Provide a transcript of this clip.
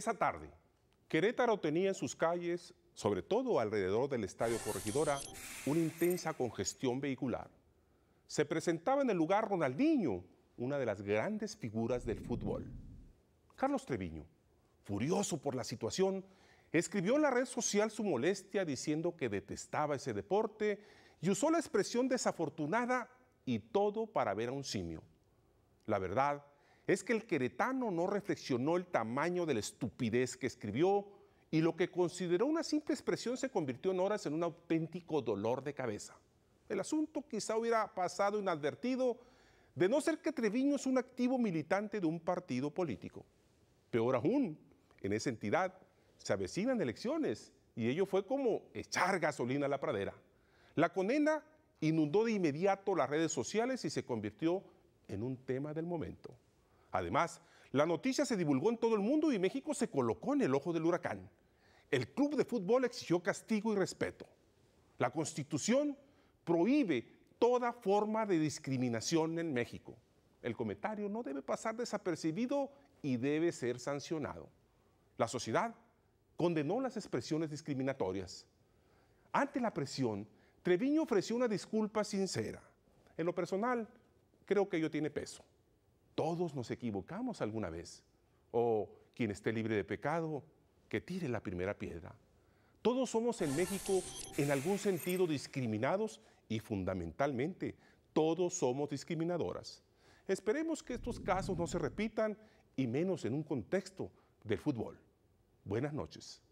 Esa tarde, Querétaro tenía en sus calles, sobre todo alrededor del Estadio Corregidora, una intensa congestión vehicular. Se presentaba en el lugar Ronaldinho, una de las grandes figuras del fútbol. Carlos Treviño, furioso por la situación, escribió en la red social su molestia diciendo que detestaba ese deporte y usó la expresión desafortunada y todo para ver a un simio. La verdad es que el queretano no reflexionó el tamaño de la estupidez que escribió y lo que consideró una simple expresión se convirtió en horas en un auténtico dolor de cabeza. El asunto quizá hubiera pasado inadvertido de no ser que Treviño es un activo militante de un partido político. Peor aún, en esa entidad se avecinan elecciones y ello fue como echar gasolina a la pradera. La condena inundó de inmediato las redes sociales y se convirtió en un tema del momento. Además, la noticia se divulgó en todo el mundo y México se colocó en el ojo del huracán. El club de fútbol exigió castigo y respeto. La Constitución prohíbe toda forma de discriminación en México. El comentario no debe pasar desapercibido y debe ser sancionado. La sociedad condenó las expresiones discriminatorias. Ante la presión, Treviño ofreció una disculpa sincera. En lo personal, creo que ello tiene peso. Todos nos equivocamos alguna vez. O quien esté libre de pecado, que tire la primera piedra. Todos somos en México en algún sentido discriminados y fundamentalmente todos somos discriminadoras. Esperemos que estos casos no se repitan y menos en un contexto del fútbol. Buenas noches.